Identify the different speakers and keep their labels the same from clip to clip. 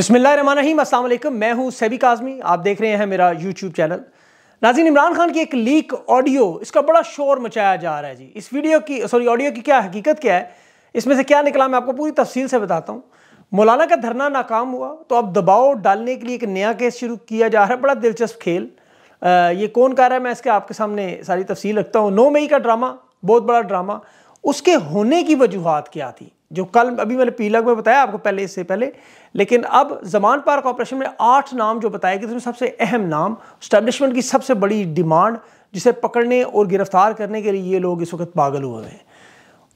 Speaker 1: रहीम असल मैं हूँ सैबिक आज़मी आप देख रहे हैं मेरा यूट्यूब चैनल नाजीन इमरान खान की एक लीक ऑडियो इसका बड़ा शोर मचाया जा रहा है जी इस वीडियो की सॉरी ऑडियो की क्या हकीकत क्या है इसमें से क्या निकला मैं आपको पूरी तफसील से बताता हूँ मौलाना का धरना नाकाम हुआ तो अब दबाव डालने के लिए एक नया केस शुरू किया जा रहा है बड़ा दिलचस्प खेल आ, ये कौन कर रहा है मैं इसके आपके सामने सारी तफसील रखता हूँ नौ मई का ड्रामा बहुत बड़ा ड्रामा उसके होने की वजूहत क्या थी जो कल अभी मैंने पीलग में बताया आपको पहले इससे पहले लेकिन अब जमान पार कॉरपोरेशन में आठ नाम जो बताए गए थे सबसे अहम नाम स्टैब्लिशमेंट की सबसे बड़ी डिमांड जिसे पकड़ने और गिरफ्तार करने के लिए ये लोग इस वक्त पागल हुए हैं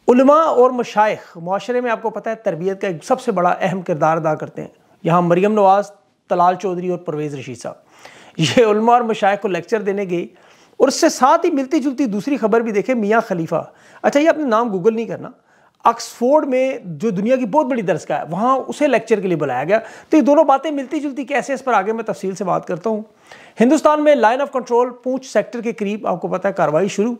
Speaker 1: उलमा और मशाइ माशरे में आपको पता है तरबियत का एक सबसे बड़ा अहम किरदार अदा करते हैं यहाँ मरियम नवाज़ तलाल चौधरी और परवेज़ रशीद साहब ये उलमा और मशाइ को लेक्चर देने गई और उससे साथ ही मिलती जुलती दूसरी खबर भी देखे मियाँ खलीफा अच्छा ये अपने नाम गूगल नहीं करना ऑक्सफोर्ड में जो दुनिया की बहुत बड़ी दर्शका है वहाँ उसे लेक्चर के लिए बुलाया गया तो ये दोनों बातें मिलती जुलती कैसे इस पर आगे मैं तफसील से बात करता हूँ हिंदुस्तान में line of control Poonch sector के करीब आपको पता है कार्रवाई शुरू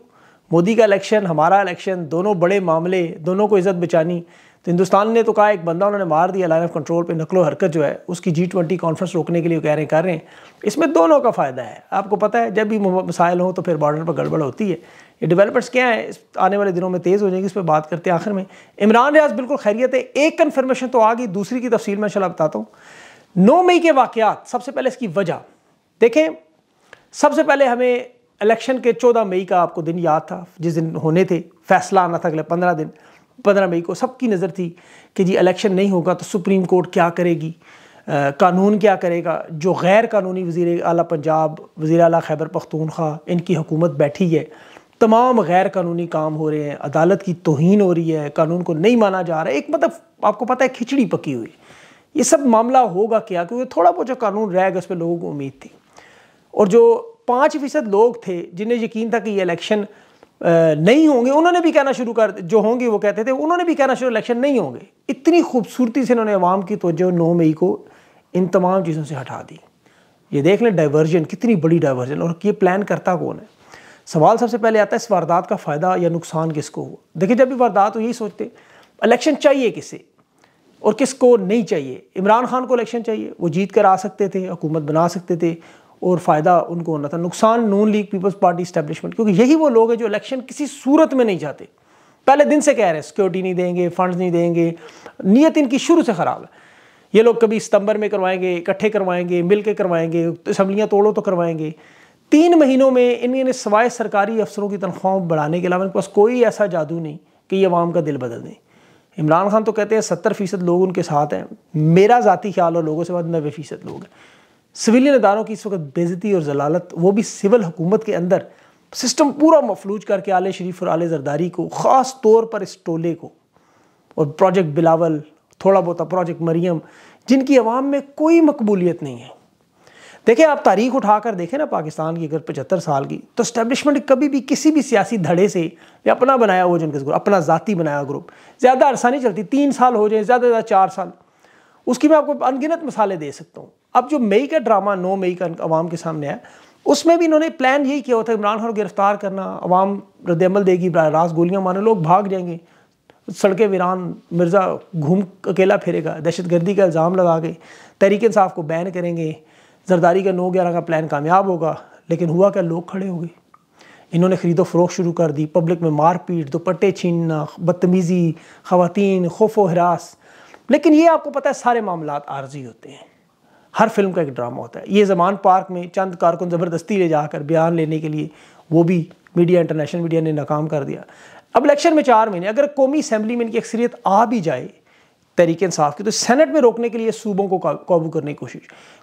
Speaker 1: मोदी का इलेक्शन हमारा इलेक्शन दोनों बड़े मामले दोनों को इज्जत बचानी तो हिंदुस्तान ने तो कहा एक बंदा उन्होंने मार दिया लाइन ऑफ कंट्रोल पे नकलो हरकत जो है उसकी जी ट्वेंटी कॉन्फ्रेंस रोकने के लिए कह रहे कर रहे हैं इसमें दोनों का फ़ायदा है आपको पता है जब भी मसाइल हों तो फिर बॉर्डर पर गड़बड़ होती है ये डेवलपमेंट्स क्या है आने वाले दिनों में तेज़ हो जाएंगी इस पर बात करते हैं आखिर में इमरान रियाज बिल्कुल खैरियत है एक कन्फर्मेशन तो आ गई दूसरी की तफसील में चला बताता हूँ नौ मई के वाक़ात सबसे पहले इसकी वजह देखें सबसे पहले हमें इलेक्शन के चौदह मई का आपको दिन याद था जिस दिन होने थे फैसला आना था अगले पंद्रह दिन पंद्रह मई को सबकी नज़र थी कि जी इलेक्शन नहीं होगा तो सुप्रीम कोर्ट क्या करेगी आ, कानून क्या करेगा जो गैर कानूनी वज़ी अला पंजाब वज़ी अला खैबर पख्तूनख्वा इनकी हुकूमत बैठी है तमाम गैर कानूनी काम हो रहे हैं अदालत की तोहन हो रही है कानून को नहीं माना जा रहा है एक मतलब आपको पता है खिचड़ी पकी हुई ये सब मामला होगा क्या क्योंकि थोड़ा बहुत जो कानून रहेगा उस पर लोगों को उम्मीद थी और जो पाँच फीसद लोग थे जिन्हें यकीन था कि ये इलेक्शन नहीं होंगे उन्होंने भी कहना शुरू कर जो होंगे वो कहते थे उन्होंने भी कहना शुरू इलेक्शन नहीं होंगे इतनी खूबसूरती से इन्होंने अवाम की तोजह नौ मई को इन तमाम चीज़ों से हटा दी ये देख लें डाइवर्जन कितनी बड़ी डाइवर्जन और ये प्लान करता कौन है सवाल सबसे पहले आता है इस वारदात का फ़ायदा या नुकसान किसको हुआ देखिए जब भी वारदात हुई यही सोचते इलेक्शन चाहिए किसे और किसको नहीं चाहिए इमरान खान को इलेक्शन चाहिए वो जीत कर आ सकते थे हुकूमत बना सकते थे और फ़ायदा उनको होना था नुकसान Noon league peoples party establishment क्योंकि यही वो लोग हैं जो इलेक्शन किसी सूरत में नहीं चाहते पहले दिन से कह रहे हैं सिक्योरिटी नहीं देंगे फंड्स नहीं देंगे नीयत इनकी शुरू से ख़राब है ये लोग कभी सितंबर में करवाएंगे इकट्ठे करवाएंगे मिल के करवाएंगे असम्बलियाँ तोड़ो तो करवाएंगे तीन महीनों में इन इन सवाए सरकारी अफसरों की तनख्वाहों बढ़ाने के अलावा इनके पास कोई ऐसा जादू नहीं कि ये आवाम का दिल बदल दें इमरान खान तो कहते हैं सत्तर फ़ीसद लोग उनके साथ हैं मेरा ज़ाती ख्याल और लोगों से बाद नबे फ़ीसद लोग हैं सिविलियन इदारों की इस वक्त बेजती और जलालत वो भी सिविल हुकूमत के अंदर सिस्टम पूरा मफलूज करके आले शरीफ और आले जरदारी को ख़ास तौर पर इस टोले को और प्रोजेक्ट बिलावल थोड़ा बहुत प्रोजेक्ट मरियम जिनकी आवाम में कोई मकबूलियत नहीं है देखिए आप तारीख उठाकर देखें ना पाकिस्तान की अगर पचहत्तर साल की तो स्टैब्लिशमेंट कभी भी किसी भी सियासी धड़े से या अपना बनाया हुआ जिनके ग्रुप अपना जाति बनाया ग्रुप ज़्यादा अरसा नहीं चलती तीन साल हो जाए ज़्यादा ज़्यादा चार साल उसकी मैं आपको अनगिनत मसाले दे सकता हूँ अब जो मई का ड्रामा नौ मई का अवाम के सामने आया उसमें भी इन्होंने प्लान यही किया होता है इमरान खान को गिरफ्तार करना अवाम रद्दमल देगी रास गोलियाँ मारे लोग भाग जाएंगे सड़कें वीरान मिर्ज़ा घूम अकेला फिरेगा दहशत गर्दी का इल्ज़ाम लगा के तहरीक साफ को बैन करेंगे जरदारी का नौ ग्यारह का प्लान कामयाब होगा लेकिन हुआ क्या लोग खड़े हो गए इन्होंने ख़रीदो फरोख शुरू कर दी पब्लिक में मारपीट दोपट्टे छीनना बदतमीज़ी खातन खौफ व हरास लेकिन ये आपको पता है सारे मामला आर्जी होते हैं हर फिल्म का एक ड्रामा होता है ये जमान पार्क में चंद कारकुन ज़बरदस्ती ले जाकर बयान लेने के लिए वो भी मीडिया इंटरनेशनल मीडिया ने नाकाम कर दिया अब इलेक्शन में चार महीने अगर कौमी असम्बली में इनकी अक्सरियत आ भी जाए तरीके इंसाफ की तो सेनेट में रोकने के लिए सूबों को काबू करने की कोशिश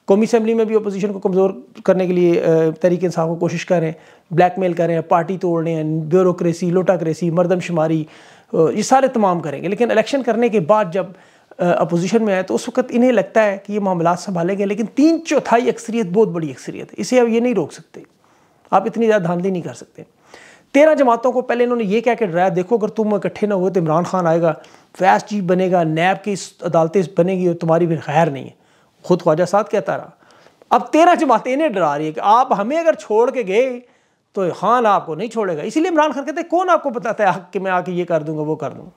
Speaker 1: कौमी असम्बली में भी अपोजिशन को कमज़ोर करने के लिए तरीके इंसाफ को कोशिश कर रहे हैं ब्लैक मेल कर रहे हैं पार्टी तोड़ रहे हैं ब्यूरोसी लोटाक्रेसी मरदमशुमारी ये सारे तमाम करेंगे लेकिन इलेक्शन करने के बाद जब अपोजिशन में आए तो उस वक्त इन्हें लगता है कि ये मामला संभालेंगे लेकिन तीन चौथाई अक्सरियत बहुत बड़ी अक्सरियत है इसे अब ये नहीं रोक सकते आप इतनी ज़्यादा धांधली नहीं कर सकते तेरह जमातों को पहले इन्होंने ये कह के डराया देखो अगर तुम इकट्ठे ना हुए तो इमरान खान आएगा फैस चीफ बनेगा नैब की अदालतें बनेगी और तुम्हारी फिर खैर नहीं है खुद ख्वाजा साहब कहता रहा अब तेरह जमातें इन्हें डरा रही है कि आप हमें अगर छोड़ के गए तो खान आपको नहीं छोड़ेगा इसीलिए इमरान खान कहते कौन आपको बताता है कि मैं आके ये कर दूंगा वो कर दूँगा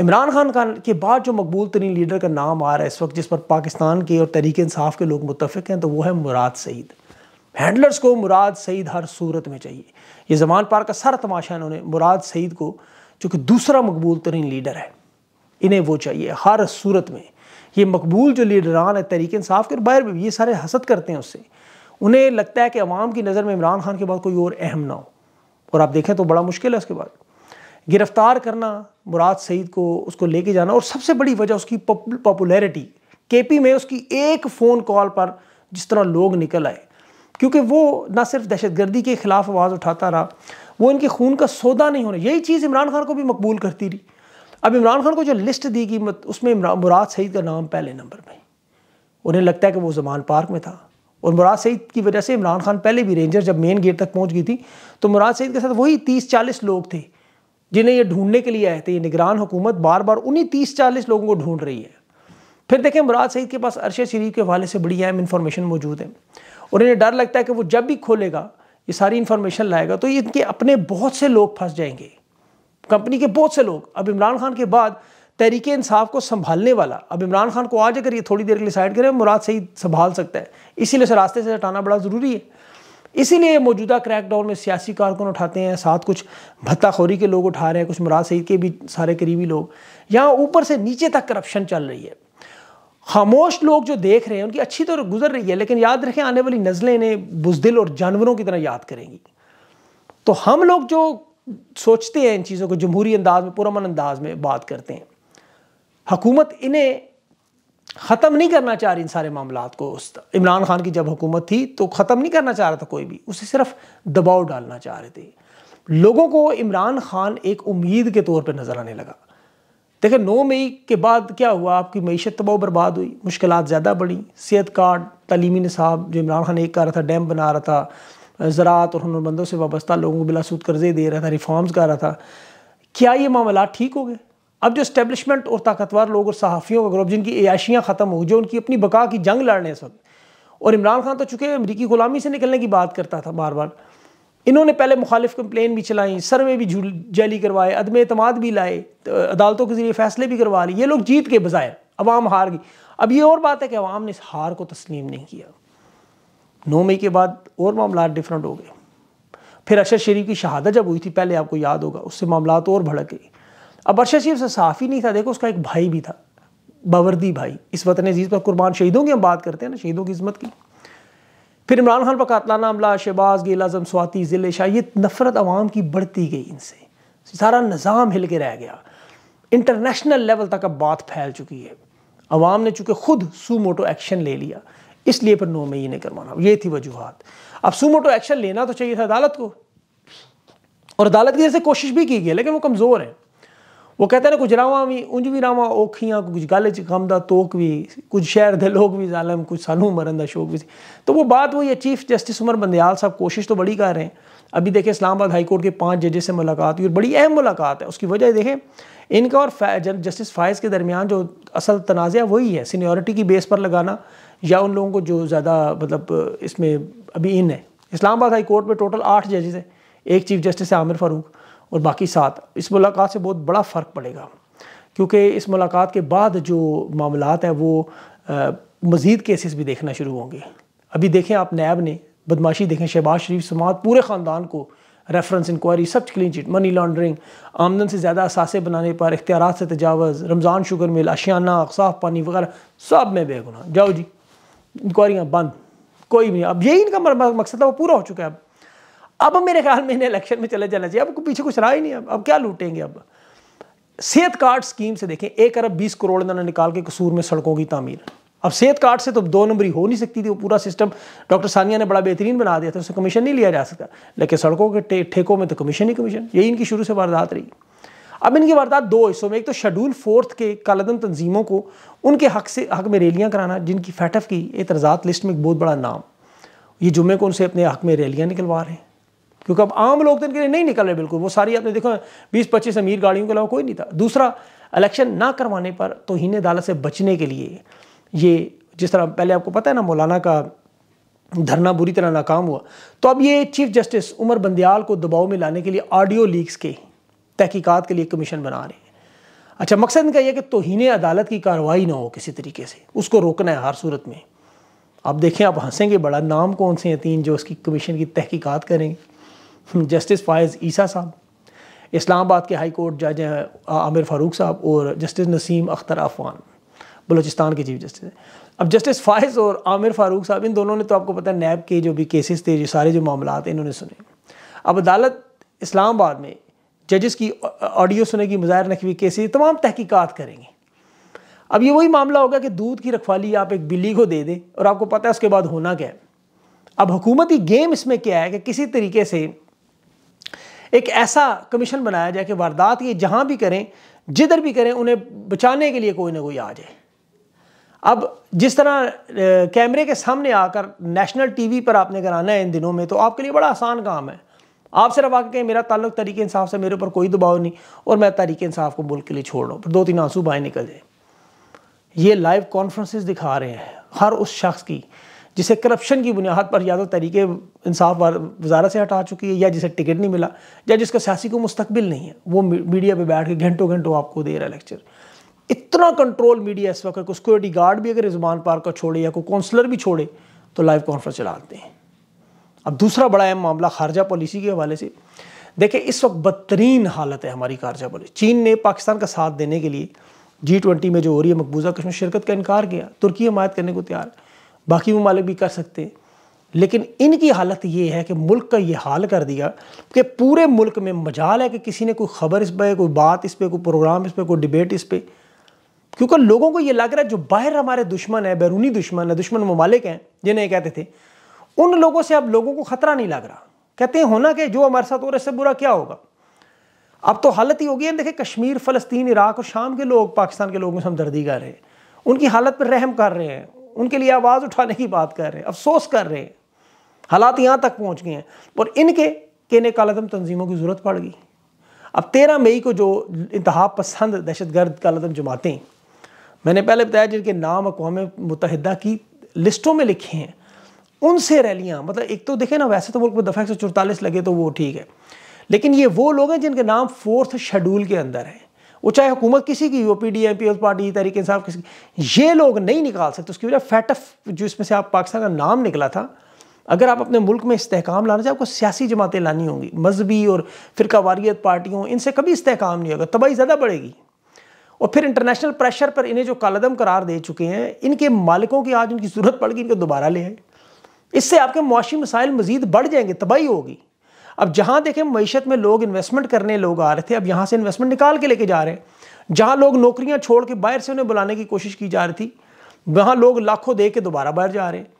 Speaker 1: इमरान खान खान के बाद जो मकबूल तरीन लीडर का नाम आ रहा है इस वक्त जिस पर पाकिस्तान के और तहरीक इंसाफ के लोग मुतफ़ हैं तो वो है मुराद सईद हैंडलर्स को मुराद सईद हर सूरत में चाहिए ये जमान पार का सारा तमाशा इन्होंने मुराद सईद को जो कि दूसरा मकबूल तरीन लीडर है इन्हें वो चाहिए हर सूरत में ये मकबूल जो लीडरान है तरीक इंसाफ के बाहर भी ये सारे हसद करते हैं उससे उन्हें लगता है कि अवाम की नज़र में इमरान खान के बाद कोई और अहम ना हो और आप देखें तो बड़ा मुश्किल है उसके बाद गिरफ़्तार करना मुराद सईद को उसको लेके जाना और सबसे बड़ी वजह उसकी पॉपुलैरिटी केपी में उसकी एक फ़ोन कॉल पर जिस तरह लोग निकल आए क्योंकि वो ना सिर्फ दहशतगर्दी के ख़िलाफ़ आवाज़ उठाता रहा वो इनके खून का सौदा नहीं होना यही चीज़ इमरान खान को भी मकबूल करती रही अब इमरान खान को जो लिस्ट दी गई उसमें मुराद सईद का नाम पहले नंबर पर उन्हें लगता है कि वो जमान पार्क में था और मुराद सईद की वजह से इमरान खान पहले भी रेंजर जब मेन गेट तक पहुँच गई थी तो मुराद सईद के साथ वही तीस चालीस लोग थे जिन्हें ये ढूंढने के लिए आए थे ये निगरान हुकूमत बार बार उन्हीं तीस चालीस लोगों को ढूंढ रही है फिर देखें मुराद सईद के पास अरशद शरीफ के हवाले से बड़ी अहम इन्फॉर्मेशन मौजूद है और इन्हें डर लगता है कि वो जब भी खोलेगा ये सारी इन्फॉर्मेशन लाएगा तो इनके अपने बहुत से लोग फंस जाएंगे कंपनी के बहुत से लोग अब इमरान खान के बाद तहरीक इंसाफ को संभालने वाला अब इमरान खान को आज अगर ये थोड़ी देर के लिए साइड करें मुराद सही संभाल सकता है इसीलिए उसे रास्ते से हटाना बड़ा ज़रूरी है इसीलिए मौजूदा क्रैकडाउन में सियासी कारकुन उठाते हैं साथ कुछ भत्ताखोरी के लोग उठा रहे हैं कुछ मुराद सईद के भी सारे करीबी लोग यहाँ ऊपर से नीचे तक करप्शन चल रही है खामोश लोग जो देख रहे हैं उनकी अच्छी तो गुजर रही है लेकिन याद रखें आने वाली नज़लें इन्हें बुजदिल और जानवरों की तरह याद करेंगी तो हम लोग जो सोचते हैं इन चीज़ों को जमहूरी अंदाज में पुरमन अंदाज में बात करते हैं हकूमत इन्हें ख़त्म नहीं करना चाह रही इन सारे मामला को उस इमरान खान की जब हुकूमत थी तो ख़त्म नहीं करना चाह रहा था कोई भी उसे सिर्फ दबाव डालना चाह रहे थे लोगों को इमरान खान एक उम्मीद के तौर पर नज़र आने लगा देखिए नौ मई के बाद क्या हुआ आपकी मीशत तबाह बर्बाद हुई मुश्किल ज़्यादा बढ़ी सेहत कार्ड तलीमी निसाब जो इमरान खान एक कर रहा था डैम बना रहा था ज़रात और हनरमंदों से वाबस्ता लोगों को बिलासूद कर्जे दे रहा था रिफॉर्म्स कर रहा था क्या ये मामला ठीक हो गए अब जो इस्टेबलिशमेंट और ताकतवर लोग और सहाफ़ियों का ग्रुप जिनकी याशियाँ ख़त्म हो जो उनकी अपनी बका की जंग लड़ रहे हैं इस वक्त और इमरान खान तो चुके अमरीकी ग़ुलामी से निकलने की बात करता था बार बार इन्होंने पहले मुखालिफ कंप्लेन भी चलाई सर्वे भी झूल जैली करवाए अदम अतमाद भी लाए तो अदालतों के ज़रिए फैसले भी करवा लिए ये लोग जीत के बज़ाहिर अवाम हार गई अब ये और बात है कि अवाम ने इस हार को तस्लीम नहीं किया नौ मई के बाद और मामला डिफरेंट हो गए फिर अरशद शरीफ की शहादत जब हुई थी पहले आपको याद होगा उससे मामला तो और भड़क गए अब अरशद शरीफ से साफ ही नहीं था देखो उसका एक भाई भी था बावर्दी भाई इस वतन अजीज़ पर कुर्बान शहीदों की हम बात करते हैं ना शहीदों की इज्जत की फिर इमरान खान पर कातलाना अमला शहबाज गिल आजम स्वाति ज़िले शाह ये नफरत आवाम की बढ़ती गई इनसे सारा निज़ाम हिल के रह गया इंटरनेशनल लेवल तक अब बात फैल चुकी है अवाम ने चूँकि खुद सू मोटो एक्शन ले लिया इसलिए पर नौ मई ने करवाना ये थी वजूहत अब सू मोटो एक्शन लेना तो चाहिए था अदालत को और अदालत की जैसे कोशिश भी की गई लेकिन वो कमज़ोर है वो कहते ना कुछ ਰਾਵਾਂ भी उंज भी रावा ਔਖੀਆਂ कुछ ਗੱਲ 'ਚ ਗਮ ਦਾ भी कुछ शहर ਸ਼ਹਿਰ ਦੇ ਲੋਕ ਵੀ ਜ਼ਾਲਮ ਕੁਝ ਸਾਨੂੰ ਮਰਨ ਦਾ ਸ਼ੌਕ तो वो बात वही है चीफ जस्टिस उमर बंदयाल साहब कोशिश तो बड़ी कर रहे हैं अभी देखें इस्लामाबाद हाईकोर्ट के पाँच जजेस से मुलाकात हुई और बड़ी अहम मुलाकात है उसकी वजह देखें इनका और जस्टिस फायज़ के दरमियान जो असल तनाज़ वही है सीनियोरिटी की बेस पर लगाना या उन लोगों को जो ज़्यादा मतलब इसमें अभी इन है इस्लामाबाद हाई कोर्ट में टोटल आठ जजेस हैं एक चीफ जस्टिस है आमिर फ़ारूक और बाकी साथ इस मुलाकात से बहुत बड़ा फ़र्क पड़ेगा क्योंकि इस मुलाकात के बाद जो मामला हैं वो मज़ीद केसेस भी देखना शुरू होंगे अभी देखें आप नैब ने बदमाशी देखें शहबाज शरीफ समात पूरे ख़ानदान को रेफरेंस इंक्वायरी सब क्लीन चिट मनी लॉन्ड्रिंग आमदन से ज़्यादा असासे बनाने पर इख्तियार से तजावज़ रमज़ान शुगर मिल अशियाना अकसाफ पानी वगैरह सब में बेगुना जाओ जी इंक्वायरियाँ बंद कोई भी नहीं अब यही इनका मकसद है वो पूरा हो चुका है अब अब मेरे ख्याल में इन्हें इलेक्शन में चले जाना चाहिए अब पीछे कुछ रहा ही नहीं अब अब क्या लूटेंगे अब सेहत कार्ड स्कीम से देखें एक अरब बीस करोड़ इन्होंने निकाल के कसूर में सड़कों की तमीर अब सेहत कार्ड से तो दो नंबरी हो नहीं सकती थी वो पूरा सिस्टम डॉक्टर सानिया ने बड़ा बेहतरीन बना दिया था उससे कमीशन नहीं लिया जा सकता लेकिन सड़कों के ठेकों में तो कमीशन ही कमीशन यही इनकी शुरू से वारदात रही अब इनकी वारदात दो हिस्सों में एक तो शेड्यूल फोर्थ के कालदन तंजीमों को उनके हक से हक में रैलियाँ कराना जिनकी फैटफ की एतराज़ात लिस्ट में एक बहुत बड़ा नाम ये जुम्मे को उनसे अपने हक में रैलियाँ निकलवा रहे हैं क्योंकि अब आम लोग तो इनके लिए नहीं निकल रहे बिल्कुल वो सारी आपने देखो बीस पच्चीस अमीर गाड़ियों के अलावा कोई नहीं था दूसरा इलेक्शन ना करवाने पर तो हीन अदालत से बचने के लिए ये जिस तरह पहले आपको पता है ना मौलाना का धरना बुरी तरह नाकाम हुआ तो अब ये चीफ जस्टिस उमर बंदयाल को दबाव में लाने के लिए ऑडियो लीक्स के तहकीकात के लिए कमीशन बना रहे हैं अच्छा मकसद इनका यह कि तोहन अदालत की कार्रवाई ना हो किसी तरीके से उसको रोकना है हर सूरत में आप देखें आप हंसेंगे बड़ा नाम कौन से हैं तीन जो उसकी कमीशन की तहकीकात करेंगे जस्टिस फायज़ ईसा साहब इस्लामाबाद के हाई कोर्ट जज हैं आमिर फ़ारूक साहब और जस्टिस नसीम अख्तर अफवान बलूचिस्तान के चीफ जस्टिस हैं अब जस्टिस फायज़ और आमिर फ़ारूक साहब इन दोनों ने तो आपको पता है नैब के जो भी केसेस थे जो सारे जो मामला थे इन्होंने सुने अब अदालत इस्लामाबाद में जजेस की ऑडियो सुने की मुजाहर नकवी केसेज तमाम तहकीकात करेंगे अब ये वही मामला होगा कि दूध की रखवाली आप एक बिल्ली को दे दें और आपको पता है उसके बाद होना क्या है अब हुकूमती गेम इसमें क्या है कि किसी तरीके से एक ऐसा कमीशन बनाया जाए कि वारदात ये जहाँ भी करें जिधर भी करें उन्हें बचाने के लिए कोई ना कोई आ जाए अब जिस तरह कैमरे के सामने आकर नेशनल टीवी पर आपने अगर आना है इन दिनों में तो आपके लिए बड़ा आसान काम है आप सिर्फ आके कहें मेरा ताल्लुक तरीके इंसाफ से मेरे ऊपर कोई दबाव नहीं और मैं तरीके इंसाफ को मुल्क के लिए छोड़ रहा हूँ दो तीन आंसू बाहर निकल जाए ये लाइव कॉन्फ्रेंसिस दिखा रहे हैं हर उस शख्स की जिसे करप्शन की बुनियाद पर या तो तरीके इंसाफ वजारत से हटा चुकी है या जिसे टिकट नहीं मिला या जिसका सियासी को मुस्तबिल नहीं है वो मीडिया पर बैठ के घंटों घंटों आपको दे रहा है लेक्चर इतना कंट्रोल मीडिया इस वक्त को सिक्योरिटी गार्ड भी अगर इसमान पार का छोड़े या कोई काउंसलर भी छोड़े तो लाइव कॉन्फ्रेंस चला देते हैं अब दूसरा बड़ा अहम मामला खारजा पॉलिसी के हवाले से देखिए इस वक्त बदतरीन हालत है हमारी खारजा पॉलिसी चीन ने पाकिस्तान का साथ देने के लिए जी ट्वेंटी में जो हो रही है मकबूजा कश्मीर शिरकत का इनकार किया तुर्की हमायत करने को तैयार है बाकी ममालिक भी कर सकते हैं लेकिन इनकी हालत ये है कि मुल्क का ये हाल कर दिया कि पूरे मुल्क में मजाल है कि किसी ने कोई ख़बर इस पर कोई बात इस पर कोई प्रोग्राम इस पर कोई डिबेट इस पर क्योंकि लोगों को ये लग रहा है जो बाहर हमारे दुश्मन है बैरूनी दुश्मन है दुश्मन ममालिक हैं जिन्हें कहते थे उन लोगों से अब लोगों को ख़तरा नहीं लग रहा कहते हैं होना कि जो हमारे साथ हो रहा है इससे बुरा क्या होगा अब तो हालत ही होगी देखे कश्मीर फ़लस्तीन इराक और शाम के लोग पाकिस्तान के लोगों से हमदर्दी कर रहे हैं उनकी हालत पर रहम कर रहे हैं उनके लिए आवाज़ उठाने की बात कर रहे हैं अफसोस कर रहे हैं हालात यहाँ तक पहुँच गए हैं और इनके कहने कालदम तनजीमों की ज़रूरत पड़ गई अब तेरह मई को जो इंतहा पसंद दहशत गर्द कालदम जमातें मैंने पहले बताया जिनके नाम अकवा मुतहद की लिस्टों में लिखे हैं उनसे रैलियाँ मतलब एक तो देखें ना वैसे तो मुल्क में दफ़ा एक लगे तो वो ठीक है लेकिन ये वो लोग हैं जिनके नाम फोर्थ शेड्यूल के अंदर है वो चाहे हुकूमत किसी की UP D M peoples party Tehreek Insaf किसी की ये लोग नहीं निकाल सकते उसकी वजह फैटफ जो इसमें से आप पाकिस्तान का नाम निकला था अगर आप अपने मुल्क में इस्तेकाम लाना चाहे आपको सियासी जमातें लानी होंगी मजहबी और फिरका वारियत पार्टियों इनसे कभी इस्तेकाम नहीं होगा तबाही ज़्यादा बढ़ेगी और फिर इंटरनेशनल प्रेशर पर इन्हें जो कालदम करार दे चुके हैं इनके मालिकों की आज उनकी ज़रूरत पड़ गई इनको दोबारा ले आए इससे आपके मुआशी मसाइल मज़ीद बढ़ जाएंगे तबाही होगी अब जहाँ देखें मीशत में लोग इन्वेस्टमेंट करने लोग आ रहे थे अब यहाँ से इन्वेस्टमेंट निकाल के लेके जा रहे हैं जहाँ लोग नौकरियाँ छोड़ के बाहर से उन्हें बुलाने की कोशिश की जा रही थी वहाँ लोग लाखों दे के दोबारा बाहर जा रहे हैं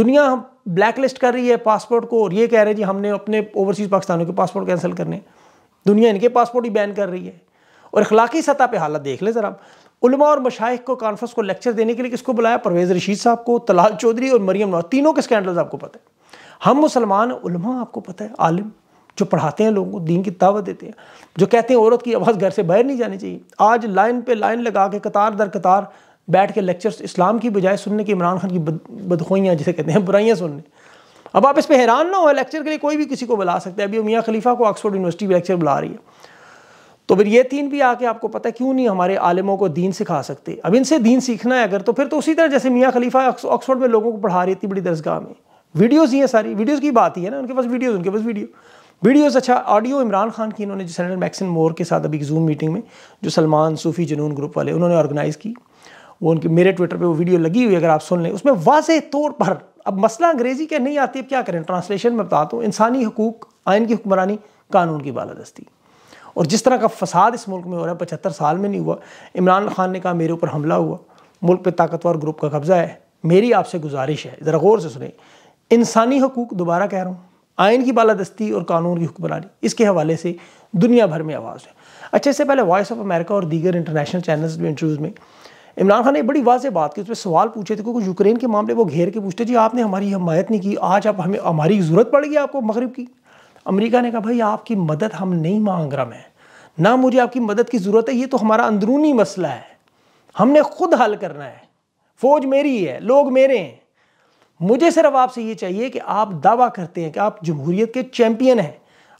Speaker 1: दुनिया ब्लैक लिस्ट कर रही है पासपोर्ट को और ये कह रहे हैं जी हमने अपने ओवरसीज़ पाकिस्तानों के पासपोर्ट कैंसिल करने दुनिया इनके पासपोर्ट ही बैन कर रही है और अखलाकी सतह पर हालत देख लें ज़रा उलमा और मशाइ को कॉन्फ्रेंस को लेक्चर देने के लिए किसको बुलाया परवेज़ रशीद साहब को तलाल चौधरी और मरियम नवाज तीनों के स्कैंडल्स आपको पता है हम मुसलमान उलमा आपको पता है आलिम जो पढ़ाते हैं लोगों को दीन की दावत देते हैं जो कहते हैं औरत की आवाज़ घर से बाहर नहीं जानी चाहिए आज लाइन पे लाइन लगा के कतार दर कतार बैठ के लेक्चर्स इस्लाम की बजाय सुनने की इमरान खान की बद बदखोइयाँ जिसे कहते हैं बुराइयाँ सुनने अब आप इस पर हैरान ना हो लेक्चर के लिए कोई भी किसी को बुला सकते हैं अभी मियाँ खलीफा को ऑक्सफोर्ड यूनिवर्सिटी में लेक्चर बुला रही है तो फिर ये तीन भी आके आपको पता है क्यों नहीं हमारे आलिमों को दीन सिखा सकते अब इनसे दीन सीखना है अगर तो फिर तो उसी तरह जैसे मियाँ खलीफा ऑक्सफोर्ड में लोगों को पढ़ा रही थी बड़ी दरसगाह में वीडियोज़ ही हैं सारी वीडियोज़ की बात ही है ना उनके पास वीडियोज़ उनके पास वीडियो वीडियोस अच्छा ऑडियो इमरान खान की इन्होंने जो सेनेटर मैक्सिन मोर के साथ अभी जूम मीटिंग में जो सलमान सूफी जनून ग्रुप वाले उन्होंने ऑर्गेनाइज़ की वो उनके मेरे ट्विटर पे वो वीडियो लगी हुई अगर आप सुन लें उसमें वाज तौर पर अब मसला अंग्रेज़ी के नहीं आती अब क्या करें ट्रांसलेशन में बताता हूँ इंसानी हकूक आयन की हुक्मरानी कानून की बालादस्ती और जिस तरह का फसाद इस मुल्क में हो रहा है पचहत्तर साल में नहीं हुआ इमरान खान ने कहा मेरे ऊपर हमला हुआ मुल्क पर ताकतवर ग्रुप का कब्ज़ा है मेरी आपसे गुजारिश है ज़रा गौर से सुने इंसानी हकूक़ दोबारा कह रहा हूँ आयन की बालादस्ती और कानून की हुक्मरानी इसके हवाले से दुनिया भर में आवाज़ है अच्छा इससे पहले वॉइस ऑफ अमेरिका और दीगर इंटरनेशनल चैनल्स में इंटरव्यूज़ में इमरान खान ने बड़ी वाज बात की उस पर सवाल पूछे थे क्योंकि यूक्रेन के मामले वो घेर के पूछते जी आपने हमारी हमायत नहीं की आज आप हमें हमारी ज़रूरत पड़ गई आपको मगरब की अमरीका ने कहा भाई आपकी मदद हम नहीं मांग रहा मैं ना मुझे आपकी मदद की ज़रूरत है ये तो हमारा अंदरूनी मसला है हमने खुद हल करना है फ़ौज मेरी है लोग मेरे हैं मुझे सिर्फ आपसे ये चाहिए कि आप दावा करते हैं कि आप जमहूरीत के चैम्पियन हैं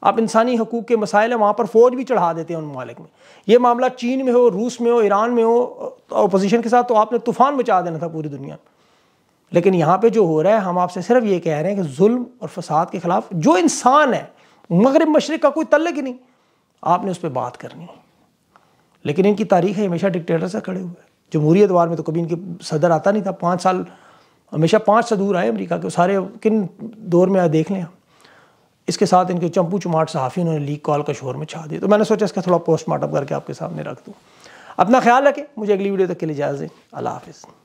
Speaker 1: आप इंसानी हकूक़ के मसाइल हैं वहाँ पर फ़ौज भी चढ़ा देते हैं उन ममालिक में ये मामला चीन में हो रूस में हो ईरान में हो अपोजिशन के साथ तो आपने तूफ़ान मचा देना था पूरी दुनिया लेकिन यहाँ पे जो हो रहा है हम आपसे सिर्फ ये कह रहे हैं कि जुल्म और फसाद के ख़िलाफ़ जो इंसान है मगरब मशरक़ का कोई तल्लक ही नहीं आपने उस पर बात करनी है लेकिन इनकी तारीख है हमेशा डिक्टेटर से खड़े हुए हैं जमहूरी अदवार में तो कभी इनके सदर आता नहीं था पाँच साल हमेशा पाँच से दूर आए अमरीका के सारे किन दौर में आए देख लें इसके साथ इनके चंपू चुमाट सहाफ़ी उन्होंने लीक कॉल का शोर में छा दिया तो मैंने सोचा इसका थोड़ा पोस्टमार्टम करके आपके सामने रख दूँ अपना ख्याल रखें मुझे अगली वीडियो तक के लिए इजाज़ दें अल्लाह हाफिज़